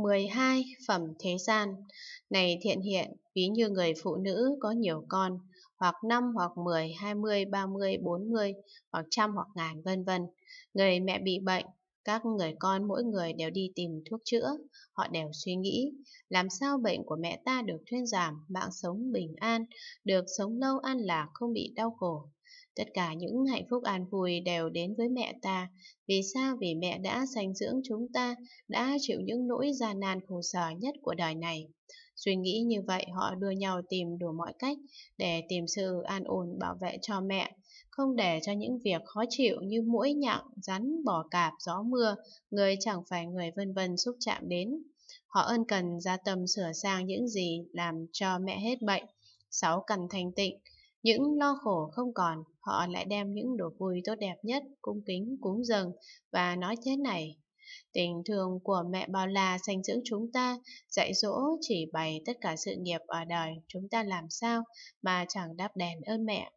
12. Phẩm thế gian Này thiện hiện, ví như người phụ nữ có nhiều con, hoặc 5 hoặc 10, 20, 30, 40, hoặc trăm hoặc ngàn vân vân. Người mẹ bị bệnh, các người con mỗi người đều đi tìm thuốc chữa, họ đều suy nghĩ, làm sao bệnh của mẹ ta được thuyên giảm, mạng sống bình an, được sống lâu an lạc, không bị đau khổ. Tất cả những hạnh phúc an vui đều đến với mẹ ta. Vì sao? Vì mẹ đã sanh dưỡng chúng ta, đã chịu những nỗi gian nan khổ sở nhất của đời này. Suy nghĩ như vậy họ đưa nhau tìm đủ mọi cách để tìm sự an ổn bảo vệ cho mẹ, không để cho những việc khó chịu như mũi nhặng, rắn, bò cạp, gió mưa, người chẳng phải người vân vân xúc chạm đến. Họ ân cần ra tâm sửa sang những gì làm cho mẹ hết bệnh. Sáu cần thanh tịnh, những lo khổ không còn, họ lại đem những đồ vui tốt đẹp nhất, cung kính, cúng dường và nói thế này. Tình thương của mẹ bao la sanh dưỡng chúng ta, dạy dỗ chỉ bày tất cả sự nghiệp ở đời, chúng ta làm sao mà chẳng đáp đền ơn mẹ.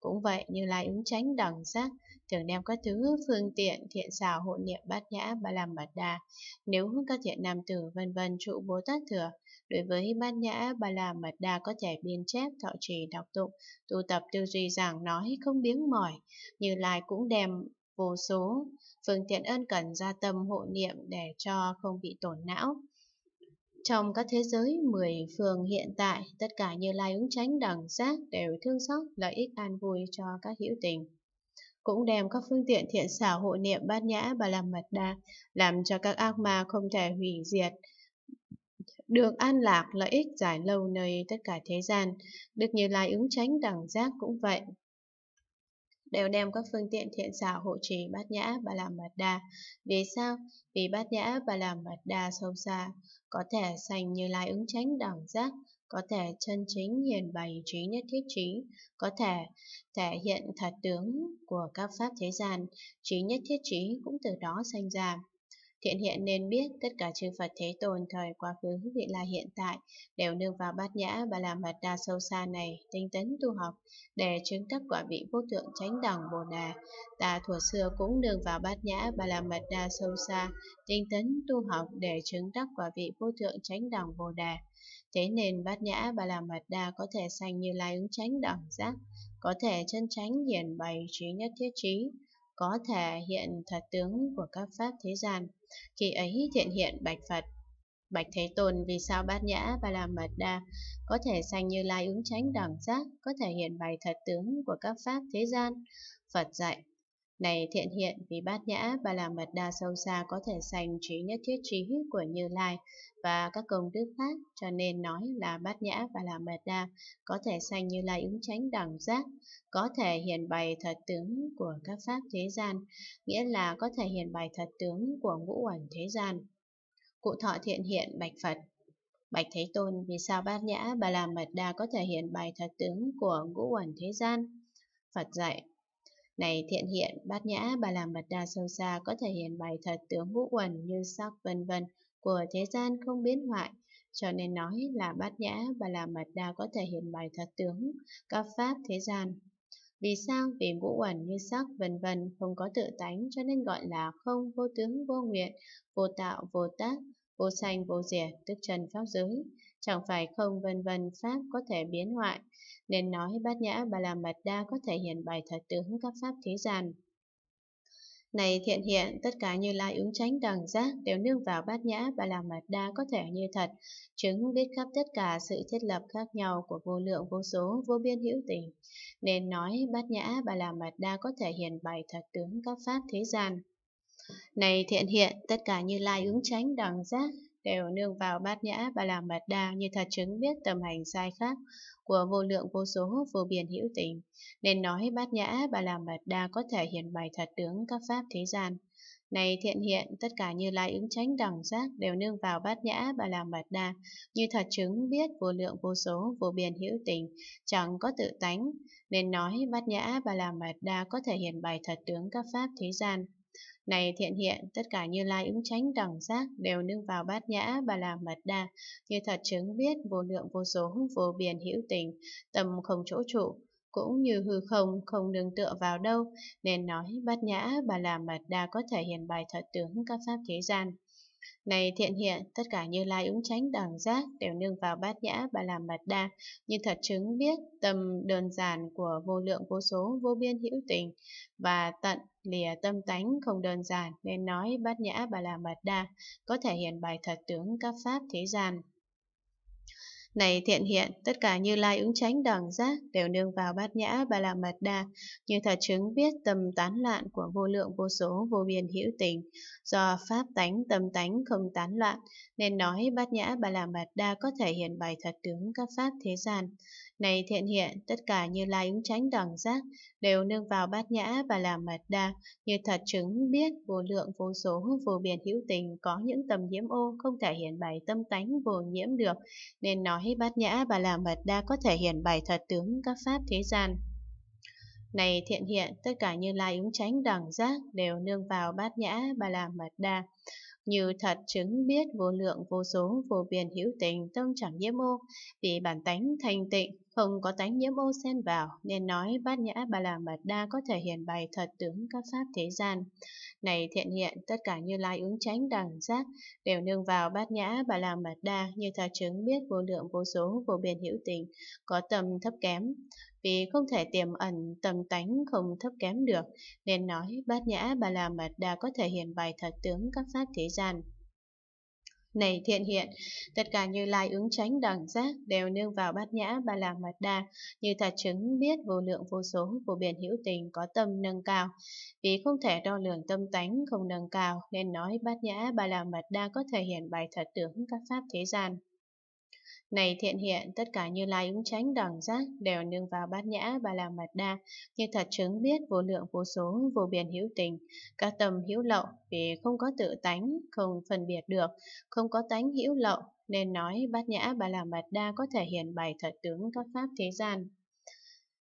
Cũng vậy như lai ứng tránh đẳng giác, thường đem các thứ phương tiện thiện xảo hộ niệm bát nhã ba làm bát đà, nếu các thiện nam tử vân vân trụ bố tát thừa, Đối với bát nhã, bà là mật đa có thể biên chép, thọ trì, đọc tụng, tu tập tư duy rằng nói không biếng mỏi, như lai cũng đem vô số phương tiện ơn cần gia tâm hộ niệm để cho không bị tổn não. Trong các thế giới mười phường hiện tại, tất cả như lai ứng tránh đẳng giác đều thương xót lợi ích an vui cho các hữu tình. Cũng đem các phương tiện thiện xảo hộ niệm bát nhã bà làm mật đa, làm cho các ác ma không thể hủy diệt, được an lạc lợi ích giải lâu nơi tất cả thế gian, được như lai ứng tránh đẳng giác cũng vậy. Đều đem các phương tiện thiện xảo hộ trì bát nhã và làm mật đà. Vì sao? Vì bát nhã và làm mật đà sâu xa, có thể sành như lai ứng tránh đẳng giác, có thể chân chính hiền bày trí nhất thiết trí, có thể thể hiện thật tướng của các pháp thế gian, trí nhất thiết trí cũng từ đó sanh ra. Thiện hiện nên biết tất cả chư Phật Thế Tôn thời quá khứ vị lai hiện tại đều nương vào bát nhã và làm mật đa sâu xa này tinh tấn tu học để chứng đắc quả vị vô thượng chánh đẳng Bồ Đà. Ta thuở xưa cũng nương vào bát nhã và làm mật đa sâu xa tinh tấn tu học để chứng đắc quả vị vô thượng chánh đẳng Bồ Đà. Thế nên bát nhã bà la mật đa có thể sanh như lai ứng chánh đẳng giác, có thể chân chánh hiển bày trí nhất thiết trí, có thể hiện thật tướng của các pháp thế gian. Khi ấy thiện hiện bạch Phật, Bạch Thế Tôn vì sao bát nhã ba la mật đa có thể sanh như lai ứng tránh đẳng giác, có thể hiện bày thật tướng của các pháp thế gian. Phật dạy, này thiện hiện vì bát nhã ba la mật đa sâu xa có thể sanh trí nhất thiết trí của Như Lai và các công đức khác, cho nên nói là bát nhã ba la mật đa có thể sanh Như Lai ứng chánh đẳng giác, có thể hiện bày thật tướng của các pháp thế gian, nghĩa là có thể hiện bày thật tướng của ngũ ẩn thế gian. Cụ thọ thiện hiện bạch Phật Bạch Thế Tôn, vì sao bát nhã bà la mật đa có thể hiện bày thật tướng của ngũ ẩn thế gian? Phật dạy, này thiện hiện, bát nhã, bà làm mật đa sâu xa có thể hiện bài thật tướng vũ quần như sắc vân vân của thế gian không biến hoại. Cho nên nói là bát nhã, bà làm mật đa có thể hiện bài thật tướng, các pháp thế gian. Vì sao? Vì ngũ quần như sắc vân vân không có tự tánh cho nên gọi là không vô tướng vô nguyện, vô tạo vô tác, vô sanh vô diệt, tức trần pháp giới. Chẳng phải không vân vân pháp có thể biến hoại, nên nói bát nhã bà la mật đa có thể hiện bài thật tướng các pháp thế gian Này thiện hiện, tất cả như lai ứng tránh đẳng giác đều nương vào bát nhã bà la mật đa có thể như thật, chứng biết khắp tất cả sự thiết lập khác nhau của vô lượng vô số vô biên hữu tình. Nên nói bát nhã bà la mật đa có thể hiện bày thật tướng các pháp thế gian. Này thiện hiện, tất cả như lai ứng tránh đẳng giác đều nương vào bát nhã và làm mật đa như thật chứng biết tầm hành sai khác của vô lượng vô số vô biên hữu tình, nên nói bát nhã và làm mật đa có thể hiện bày thật tướng các pháp thế gian. Này thiện hiện, tất cả như lai ứng tránh đẳng giác đều nương vào bát nhã và làm mật đa, như thật chứng biết vô lượng vô số vô biên hữu tình, chẳng có tự tánh, nên nói bát nhã và làm mật đa có thể hiện bày thật tướng các pháp thế gian. Này thiện hiện, tất cả như lai ứng tránh đẳng giác đều nương vào bát nhã bà là mật đa, như thật chứng biết vô lượng vô số vô biên hữu tình, tâm không chỗ trụ, cũng như hư không không nương tựa vào đâu, nên nói bát nhã bà là mật đa có thể hiện bài thật tướng các pháp thế gian. Này thiện hiện, tất cả như lai ứng tránh đẳng giác đều nương vào bát nhã bà làm mật đa, như thật chứng biết tầm đơn giản của vô lượng vô số vô biên hữu tình và tận lìa tâm tánh không đơn giản nên nói bát nhã bà làm mật đa có thể hiện bài thật tướng các pháp thế gian. Này thiện hiện, tất cả như lai ứng tránh đẳng giác đều nương vào bát nhã ba la mật đa, như thật chứng biết tâm tán loạn của vô lượng vô số vô biên hữu tình. Do pháp tánh tâm tánh không tán loạn, nên nói bát nhã ba la mật đa có thể hiện bày thật tướng các pháp thế gian. Này thiện hiện, tất cả như lai ứng tránh đẳng giác đều nương vào bát nhã và làm mật đa, như thật chứng biết vô lượng vô số vô biên hữu tình có những tầm nhiễm ô không thể hiện bày tâm tánh vô nhiễm được, nên nói bát nhã và làm mật đa có thể hiện bày thật tướng các pháp thế gian. Này thiện hiện, tất cả như lai ứng tránh đẳng giác đều nương vào bát nhã và làm mật đa. Như thật chứng biết vô lượng vô số vô biên hữu tình tâm chẳng nhiễm ô, vì bản tánh thanh tịnh, không có tánh nhiễm ô sen vào nên nói bát nhã bà la mật đa có thể hiện bày thật tướng các pháp thế gian. Này thiện hiện, tất cả như lai ứng tránh đẳng giác đều nương vào bát nhã bà la mật đa như thật chứng biết vô lượng vô số vô biên hữu tình, có tầm thấp kém. Vì không thể tiềm ẩn tầm tánh không thấp kém được, nên nói bát nhã bà la mật đa có thể hiện bày thật tướng các pháp thế gian. Này thiện hiện, tất cả như lai ứng tránh đẳng giác đều nương vào bát nhã ba la mật đa, như thật chứng biết vô lượng vô số của biển hữu tình có tâm nâng cao. Vì không thể đo lường tâm tánh không nâng cao, nên nói bát nhã ba la mật đa có thể hiện bài thật tướng các pháp thế gian. Này thiện hiện, tất cả như lai ứng tránh đẳng giác đều nương vào bát nhã ba la mật đa, như thật chứng biết vô lượng vô số, vô biên hữu tình, các tâm hữu lậu, vì không có tự tánh, không phân biệt được, không có tánh hữu lậu, nên nói bát nhã ba la mật đa có thể hiện bày thật tướng các pháp thế gian.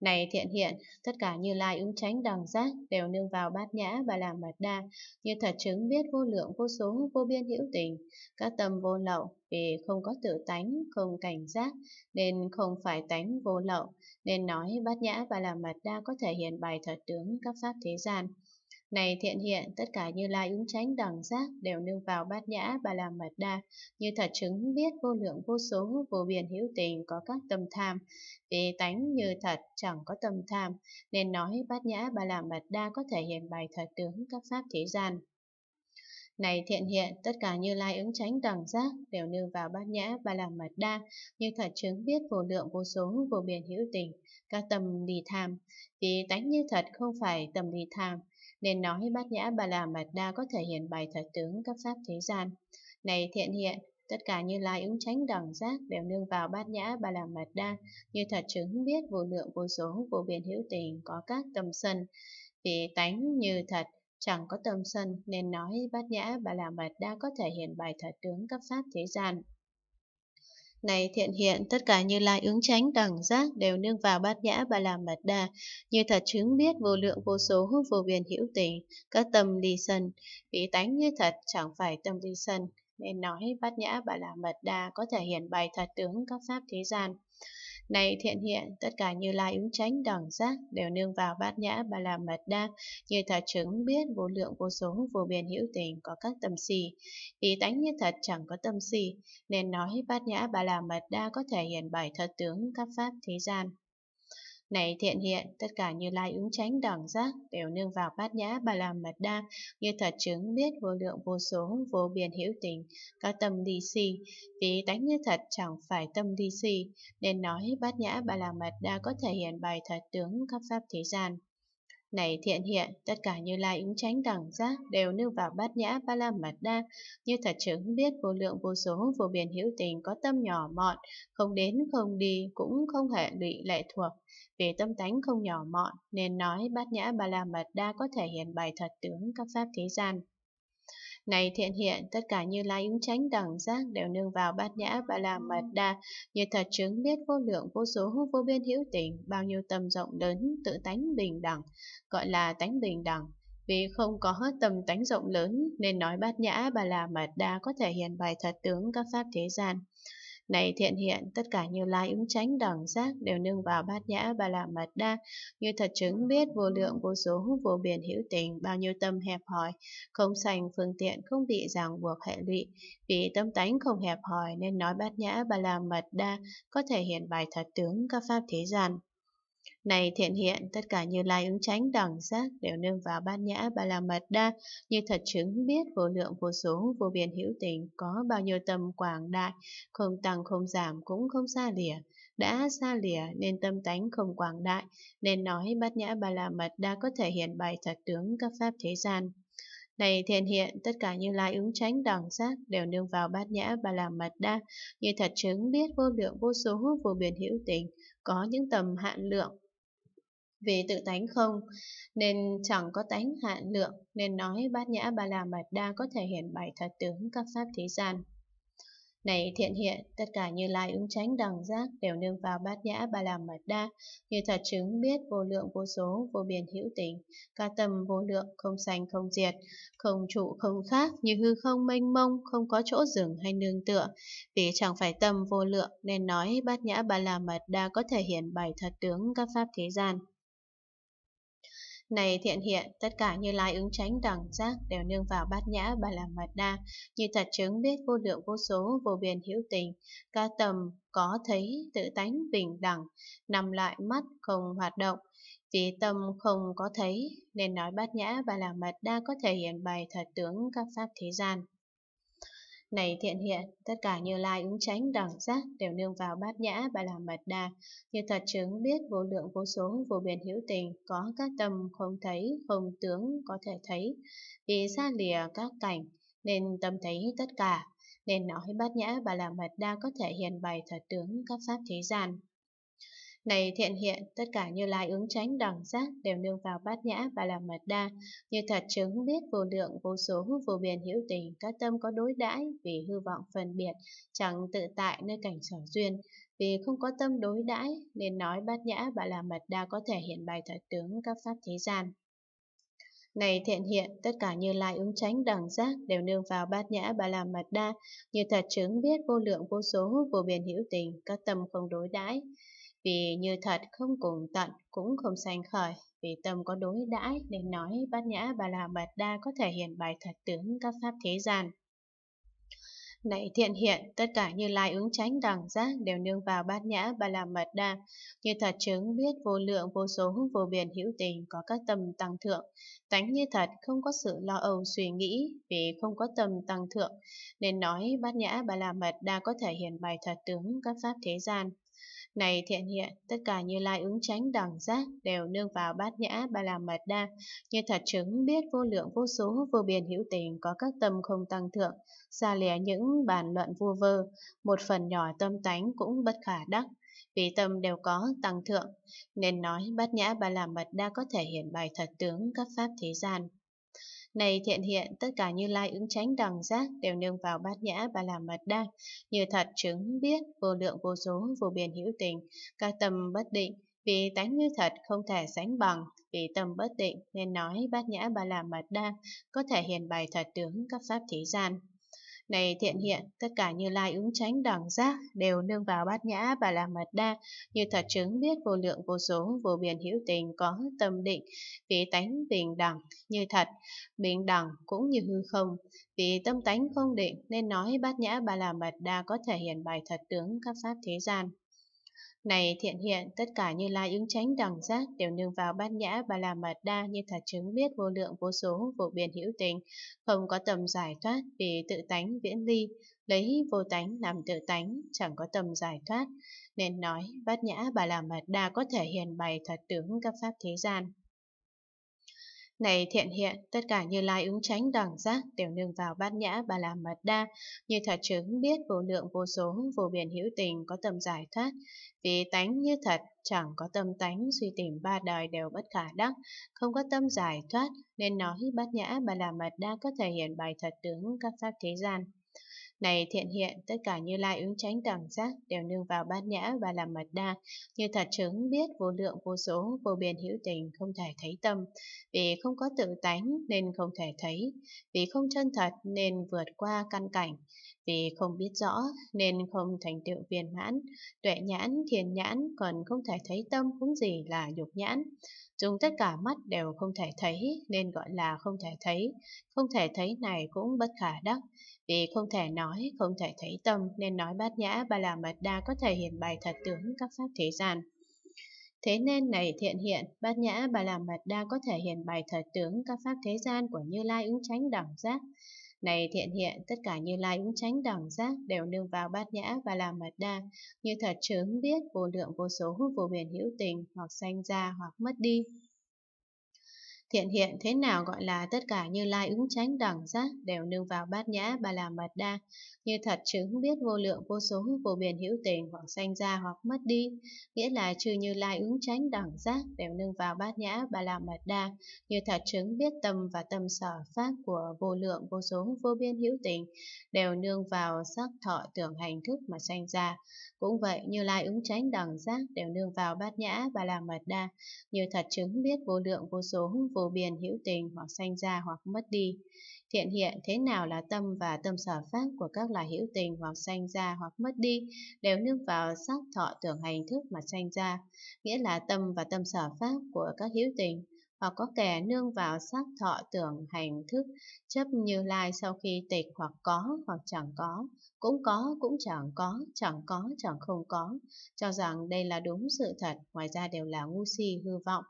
Này thiện hiện, tất cả như lai ứng tránh đẳng giác đều nương vào bát nhã và làm mật đa, như thật chứng biết vô lượng vô số vô biên hữu tình, các tâm vô lậu, vì không có tự tánh, không cảnh giác, nên không phải tánh vô lậu, nên nói bát nhã và làm mật đa có thể hiện bài thật tướng các pháp thế gian. Này thiện hiện, tất cả như lai ứng tránh đẳng giác đều nương vào bát nhã bà la mật đa, như thật chứng biết vô lượng vô số, vô biên hữu tình có các tâm tham, vì tánh như thật chẳng có tâm tham, nên nói bát nhã bà la mật đa có thể hiện bài thật tướng các pháp thế gian. Này thiện hiện, tất cả như lai ứng tránh đẳng giác đều nương vào bát nhã bà la mật đa, như thật chứng biết vô lượng vô số, vô biên hữu tình, các tâm lì tham, vì tánh như thật không phải tâm lì tham nên nói bát nhã bà la mật đa có thể hiện bài thật tướng các pháp thế gian. Này thiện hiện, tất cả như lai ứng tránh đẳng giác đều nương vào bát nhã bà la mật đa, như thật chứng biết vô lượng vô số vô biên hữu tình có các tâm sân, vì tánh như thật chẳng có tâm sân nên nói bát nhã bà la mật đa có thể hiện bài thật tướng các pháp thế gian. Này thiện hiện, tất cả như lai ứng tránh đẳng giác đều nương vào bát nhã ba la mật đa, như thật chứng biết vô lượng vô số hút vô biên hữu tình, các tâm ly sân, ý tánh như thật chẳng phải tâm ly sân. Nên nói bát nhã ba la mật đa có thể hiện bày thật tướng các pháp thế gian. Này thiện hiện, tất cả như lai ứng tránh đẳng giác đều nương vào bát nhã ba la mật đa, như thật chứng biết vô lượng vô số vô biên hữu tình có các tâm si. Ý tánh như thật chẳng có tâm si, nên nói bát nhã ba la mật đa có thể hiện bày thật tướng các pháp thế gian. Này thiện hiện, tất cả như lai ứng tránh đẳng giác đều nương vào bát nhã bà làm mật đa, như thật chứng biết vô lượng vô số, vô biên hữu tình, các tâm đi si. Vì tánh như thật chẳng phải tâm đi si, nên nói bát nhã bà làm mật đa có thể hiện bài thật tướng các pháp thế gian. Này thiện hiện, tất cả như lai ứng tránh đẳng giác đều nương vào bát nhã ba la mật đa, như thật chứng biết vô lượng vô số vô biên hữu tình có tâm nhỏ mọn, không đến không đi cũng không hệ lụy lệ thuộc. Vì tâm tánh không nhỏ mọn, nên nói bát nhã ba la mật đa có thể hiện bài thật tướng các pháp thế gian. Này thiện hiện, tất cả như lai ứng tránh đẳng giác đều nương vào bát nhã ba la mật đa, như thật chứng biết vô lượng vô số vô biên hữu tình, bao nhiêu tâm rộng lớn tự tánh bình đẳng, gọi là tánh bình đẳng. Vì không có tầm tánh rộng lớn nên nói bát nhã ba la mật đa có thể hiện bài thật tướng các pháp thế gian. Này thiện hiện, tất cả như lai ứng tránh đẳng giác đều nương vào bát nhã ba la mật đa, như thật chứng biết vô lượng vô số vô biển hữu tình, bao nhiêu tâm hẹp hòi, không sành phương tiện không bị ràng buộc hệ lụy. Vì tâm tánh không hẹp hòi nên nói bát nhã ba la mật đa có thể hiện bài thật tướng các pháp thế gian. Này thiện hiện, tất cả như lai ứng tránh đẳng giác đều nương vào bát nhã ba la mật đa, như thật chứng biết vô lượng vô số, vô biên hữu tình, có bao nhiêu tâm quảng đại, không tăng không giảm cũng không xa lìa. Đã xa lìa nên tâm tánh không quảng đại, nên nói bát nhã ba la mật đa có thể hiện bày thật tướng các pháp thế gian. Này thiền hiện, tất cả như lai ứng tránh đẳng giác đều nương vào bát nhã ba la mật đa, như thật chứng biết vô lượng vô số vô biên hữu tình, có những tầm hạn lượng. Vì tự tánh không, nên chẳng có tánh hạn lượng, nên nói bát nhã ba la mật đa có thể hiện bày thật tướng các pháp thế gian. Này thiện hiện, tất cả như lai ứng tránh đẳng giác đều nương vào bát nhã ba la mật đa, như thật chứng biết vô lượng vô số, vô biên hữu tình, ca tâm vô lượng, không sanh không diệt, không trụ không khác, như hư không mênh mông, không có chỗ dừng hay nương tựa. Vì chẳng phải tâm vô lượng nên nói bát nhã ba la mật đa có thể hiện bày thật tướng các pháp thế gian. Này thiện hiện, tất cả như lai ứng tránh đẳng giác đều nương vào bát nhã bà la mật đa, như thật chứng biết vô lượng vô số vô biên hữu tình, ca tầm có thấy tự tánh bình đẳng, nằm lại mắt không hoạt động, vì tâm không có thấy, nên nói bát nhã bà la mật đa có thể hiện bày thật tướng các pháp thế gian. Này thiện hiện, tất cả như lai ứng tránh đẳng giác đều nương vào bát nhã ba la mật đa, như thật chứng biết vô lượng vô số vô biên hữu tình, có các tâm không thấy, không tướng có thể thấy, vì xa lìa các cảnh, nên tâm thấy tất cả, nên nói bát nhã ba la mật đa có thể hiện bày thật tướng các pháp thế gian. Này thiện hiện, tất cả như lai ứng tránh đẳng giác đều nương vào bát nhã và làm mật đa, như thật chứng biết vô lượng, vô số, vô biên hữu tình, các tâm có đối đãi vì hư vọng phân biệt, chẳng tự tại nơi cảnh sở duyên. Vì không có tâm đối đãi nên nói bát nhã và làm mật đa có thể hiện bài thật tướng các pháp thế gian. Này thiện hiện, tất cả như lai ứng tránh đẳng giác đều nương vào bát nhã bà làm mật đa, như thật chứng biết vô lượng vô số vô biên hữu tình, các tâm không đối đãi vì như thật không cùng tận cũng không sanh khởi, vì tâm có đối đãi nên nói bát nhã bà la mật đa có thể hiện bài thật tướng các pháp thế gian. Nãy thiện hiện, tất cả như lai ứng tránh đẳng giác đều nương vào bát nhã bà la mật đa, như thật chứng biết vô lượng vô số vô biển hữu tình có các tâm tăng thượng, tánh như thật không có sự lo âu suy nghĩ vì không có tâm tăng thượng, nên nói bát nhã bà la mật đa có thể hiện bài thật tướng các pháp thế gian. Này thiện hiện, tất cả như lai ứng tránh đẳng giác đều nương vào bát nhã ba la mật đa, như thật chứng biết vô lượng vô số vô biên hữu tình có các tâm không tăng thượng, xa lìa những bàn luận vu vơ, một phần nhỏ tâm tánh cũng bất khả đắc. Vì tâm đều có tăng thượng, nên nói bát nhã ba la mật đa có thể hiện bài thật tướng các pháp thế gian. Này thiện hiện, tất cả như lai ứng tránh đẳng giác đều nương vào bát nhã ba la mật đa, như thật chứng biết, vô lượng vô số, vô biên hữu tình, các tâm bất định, vì tánh như thật không thể sánh bằng, vì tâm bất định nên nói bát nhã ba la mật đa có thể hiện bày thật tướng các pháp thế gian. Này thiện hiện, tất cả như lai ứng tránh đẳng giác đều nương vào bát nhã và là mật đa, như thật chứng biết vô lượng vô số, vô biên hữu tình có tâm định, vì tánh bình đẳng, như thật, bình đẳng cũng như hư không. Vì tâm tánh không định nên nói bát nhã bà la mật đa có thể hiện bài thật tướng các pháp thế gian. Này thiện hiện, tất cả như lai ứng tránh đẳng giác đều nương vào bát nhã ba la mật đa như thật chứng biết vô lượng vô số vô biên hữu tình, không có tầm giải thoát vì tự tánh viễn ly, lấy vô tánh làm tự tánh, chẳng có tầm giải thoát. Nên nói, bát nhã ba la mật đa có thể hiền bày thật tướng các pháp thế gian. Này thiện hiện, tất cả như lai ứng tránh đẳng giác tiểu nương vào bát nhã bà la mật đa, như thật chứng biết vô lượng vô số, vô biển hữu tình có tâm giải thoát, vì tánh như thật, chẳng có tâm tánh suy tìm ba đời đều bất khả đắc, không có tâm giải thoát, nên nói bát nhã bà la mật đa có thể hiện bài thật tướng các pháp thế gian. Này thiện hiện, tất cả như lai ứng tránh cảm giác đều nương vào bát nhã và làm mật đa, như thật chứng biết vô lượng vô số, vô biên hữu tình không thể thấy tâm, vì không có tự tánh nên không thể thấy, vì không chân thật nên vượt qua căn cảnh, vì không biết rõ nên không thành tựu viên mãn, tuệ nhãn, thiền nhãn còn không thể thấy tâm cũng gì là nhục nhãn. Dùng tất cả mắt đều không thể thấy nên gọi là không thể thấy. Không thể thấy này cũng bất khả đắc. Vì không thể nói, không thể thấy tâm nên nói bát nhã ba la mật đa có thể hiện bày thật tướng các pháp thế gian. Thế nên này thiện hiện, bát nhã bà la mật đa có thể hiện bày thật tướng các pháp thế gian của Như Lai ứng chánh đẳng giác. Này thiện hiện, tất cả như lai ứng tránh đẳng giác đều nương vào bát nhã và làm mật đa, như thật chứng biết vô lượng vô số vô biển hữu tình, hoặc sanh ra hoặc mất đi. Thiện hiện thế nào gọi là tất cả như lai ứng tránh đẳng giác đều nương vào bát nhã ba la mật đa, như thật chứng biết vô lượng vô số vô biên hữu tình hoặc sanh ra hoặc mất đi, nghĩa là trừ như lai ứng tránh đẳng giác đều nương vào bát nhã ba la mật đa, như thật chứng biết tâm và tâm sở pháp của vô lượng vô số vô biên hữu tình đều nương vào sắc thọ tưởng hành thức mà sanh ra. Cũng vậy, như lai ứng tránh đẳng giác đều nương vào bát nhã ba la mật đa, như thật chứng biết vô lượng vô số vô vô biên hữu tình hoặc sanh ra hoặc mất đi. Thiện hiện thế nào là tâm và tâm sở pháp của các loài hữu tình hoặc sanh ra hoặc mất đi đều nương vào sắc thọ tưởng hành thức mà sanh ra, nghĩa là tâm và tâm sở pháp của các hữu tình hoặc có kẻ nương vào sắc thọ tưởng hành thức chấp như lai sau khi tịch hoặc có hoặc chẳng có cũng có cũng chẳng có chẳng có chẳng không có cho rằng đây là đúng sự thật ngoài ra đều là ngu si hư vọng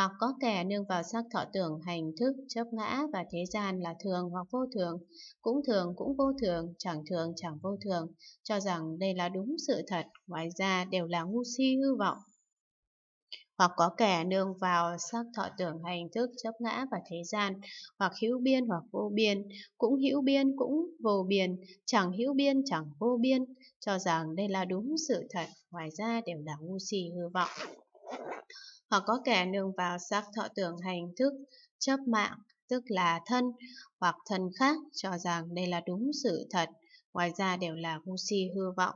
hoặc có kẻ nương vào sắc thọ tưởng hành thức chấp ngã và thế gian là thường hoặc vô thường, cũng thường cũng vô thường, chẳng thường chẳng vô thường, cho rằng đây là đúng sự thật, ngoài ra đều là ngu si hư vọng. Hoặc có kẻ nương vào sắc thọ tưởng hành thức chấp ngã và thế gian, hoặc hữu biên hoặc vô biên, cũng hữu biên cũng vô biên, chẳng hữu biên chẳng vô biên, cho rằng đây là đúng sự thật, ngoài ra đều là ngu si hư vọng. Hoặc có kẻ nương vào sắc thọ tưởng hành thức, chấp mạng, tức là thân, hoặc thân khác cho rằng đây là đúng sự thật, ngoài ra đều là ngu si hư vọng.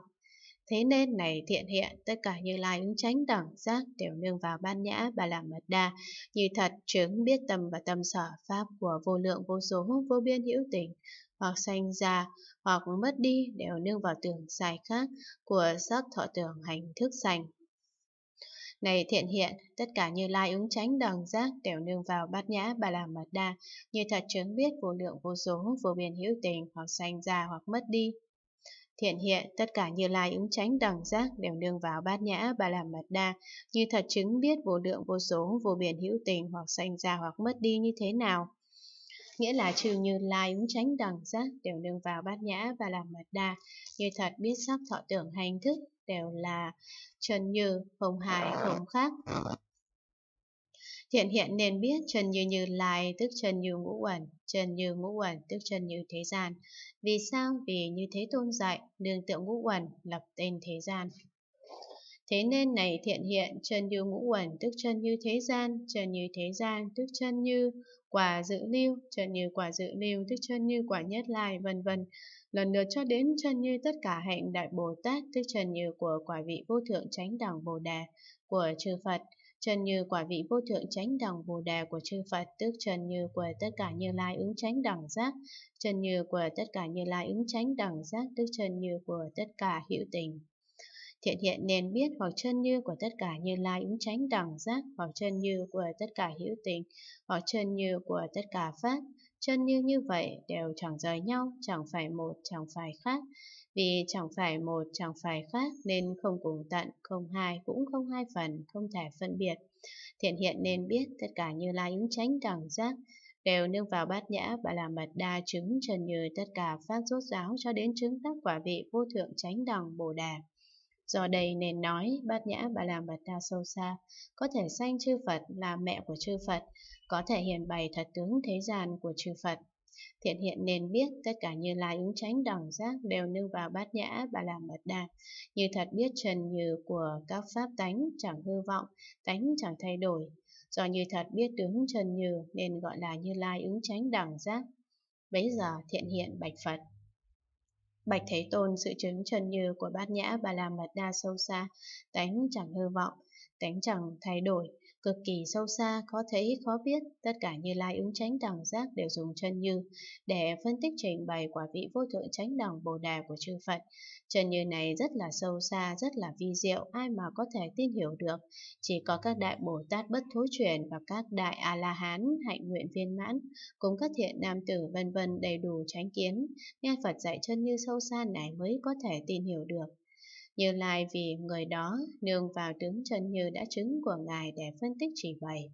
Thế nên này thiện hiện, tất cả như lai ứng tránh đẳng giác đều nương vào ban nhã bà la mật đa, như thật chứng biết tâm và tâm sở pháp của vô lượng vô số vô biên hữu tình, hoặc sanh ra, hoặc mất đi đều nương vào tưởng sai khác của sắc thọ tưởng hành thức sanh. Này thiện hiện, tất cả như lai ứng tránh đằng giác đều nương vào bát nhã bà la mật đa, như thật chứng biết vô lượng vô số, vô biên hữu tình, hoặc sanh ra hoặc mất đi. Thiện hiện, tất cả như lai ứng tránh đẳng giác đều nương vào bát nhã bà la mật đa, như thật chứng biết vô lượng vô số, vô biên hữu tình hoặc sanh ra hoặc mất đi như thế nào nghĩa là trừ như lai ứng tránh đẳng giác đều nương vào bát nhã và làm mật đa, như thật biết sắc thọ tưởng hành thức đều là trần như, hồng hài, không khác. Thiện hiện nên biết trần như như lai tức trần như ngũ uẩn, trần như ngũ uẩn tức trần như thế gian. Vì sao? Vì như thế tôn dạy, đường tượng ngũ uẩn lập tên thế gian. Thế nên này thiện hiện, chân như ngũ quẩn tức chân như thế gian, chân như thế gian tức chân như quả dự lưu, chân như quả dự lưu tức chân như quả nhất lai, vân vân. Lần lượt cho đến chân như tất cả hạnh đại Bồ Tát tức chân như của quả vị vô thượng chánh đẳng Bồ Đà của chư Phật. chân như quả vị vô thượng chánh đẳng Bồ Đà của chư Phật, tức chân như của tất cả như lai ứng chánh đẳng giác, chân như của tất cả như lai ứng chánh đẳng giác, tức chân như của tất cả hữu tình. Thiện hiện nên biết hoặc chân như của tất cả như lai ứng tránh đẳng giác, hoặc chân như của tất cả hữu tình, hoặc chân như của tất cả pháp. Chân như như vậy đều chẳng rời nhau, chẳng phải một, chẳng phải khác. Vì chẳng phải một, chẳng phải khác nên không cùng tận, không hai, cũng không hai phần, không thể phân biệt. Thiện hiện nên biết tất cả như lai ứng tránh đẳng giác, đều nương vào bát nhã và làm mật đa chứng chân như tất cả pháp rốt giáo cho đến chứng tác quả vị vô thượng chánh đẳng bồ đề Do đây nên nói bát nhã bà làm bà ta sâu xa, có thể sanh chư Phật là mẹ của chư Phật, có thể hiện bày thật tướng thế gian của chư Phật. Thiện hiện nên biết tất cả như lai ứng tránh đẳng giác đều nương vào bát nhã bà làm mật đà. Như thật biết trần như của các pháp tánh chẳng hư vọng, tánh chẳng thay đổi. Do như thật biết tướng trần như nên gọi là như lai ứng tránh đẳng giác. Bấy giờ thiện hiện bạch Phật. Bạch Thế Tôn sự chứng chân như của bát nhã bà la mật đa sâu xa, tánh chẳng hư vọng, tánh chẳng thay đổi, cực kỳ sâu xa, khó thấy, khó biết, tất cả như lai ứng tránh đẳng giác đều dùng chân như để phân tích trình bày quả vị vô thượng tránh đẳng bồ đề của chư Phật. Chân như này rất là sâu xa, rất là vi diệu, ai mà có thể tin hiểu được. Chỉ có các đại Bồ Tát bất thối chuyển và các đại A-la-hán hạnh nguyện viên mãn, cùng các thiện nam tử vân vân đầy đủ tránh kiến, nghe Phật dạy chân như sâu xa này mới có thể tin hiểu được. Như Lai vì người đó nương vào tướng chân như đã chứng của Ngài để phân tích chỉ bày.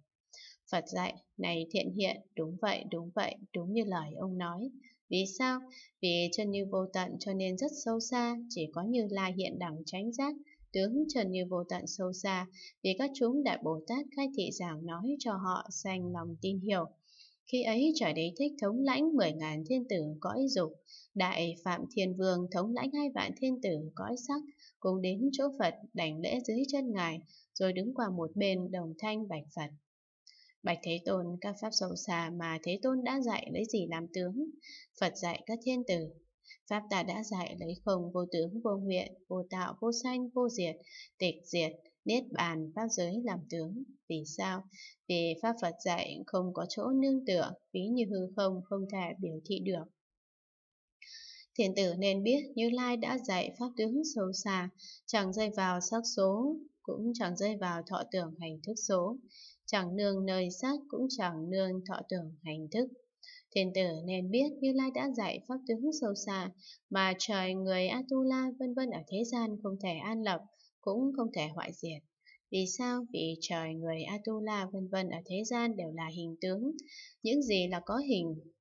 Phật dạy, này thiện hiện, đúng vậy, đúng vậy, đúng như lời ông nói. Vì sao? Vì chân như vô tận cho nên rất sâu xa, chỉ có như lai hiện đẳng tránh giác, tướng chân như vô tận sâu xa, vì các chúng đại Bồ Tát khai thị giảng nói cho họ sanh lòng tin hiểu. Khi ấy trời đế thích thống lãnh mười ngàn thiên tử cõi dục, đại phạm thiên vương thống lãnh hai vạn thiên tử cõi sắc, cùng đến chỗ Phật đảnh lễ dưới chân ngài, rồi đứng qua một bên đồng thanh bạch Phật. Bạch Thế Tôn, các pháp sâu xa mà Thế Tôn đã dạy lấy gì làm tướng? Phật dạy các thiên tử. Pháp ta đã dạy lấy không vô tướng vô nguyện, vô tạo, vô sanh, vô diệt, tịch diệt, niết bàn, pháp giới làm tướng. Vì sao? Vì Pháp Phật dạy không có chỗ nương tựa, ví như hư không, không thể biểu thị được thiện tử nên biết Như Lai đã dạy pháp tướng sâu xa, chẳng rơi vào sắc số, cũng chẳng rơi vào thọ tưởng hành thức số, chẳng nương nơi sắc cũng chẳng nương thọ tưởng hành thức. Thiền tử nên biết Như Lai đã dạy pháp tướng sâu xa, mà trời người Atula vân vân ở thế gian không thể an lập, cũng không thể hoại diệt. Vì sao? Vì trời người Atula vân vân ở thế gian đều là hình tướng. Những gì là có hình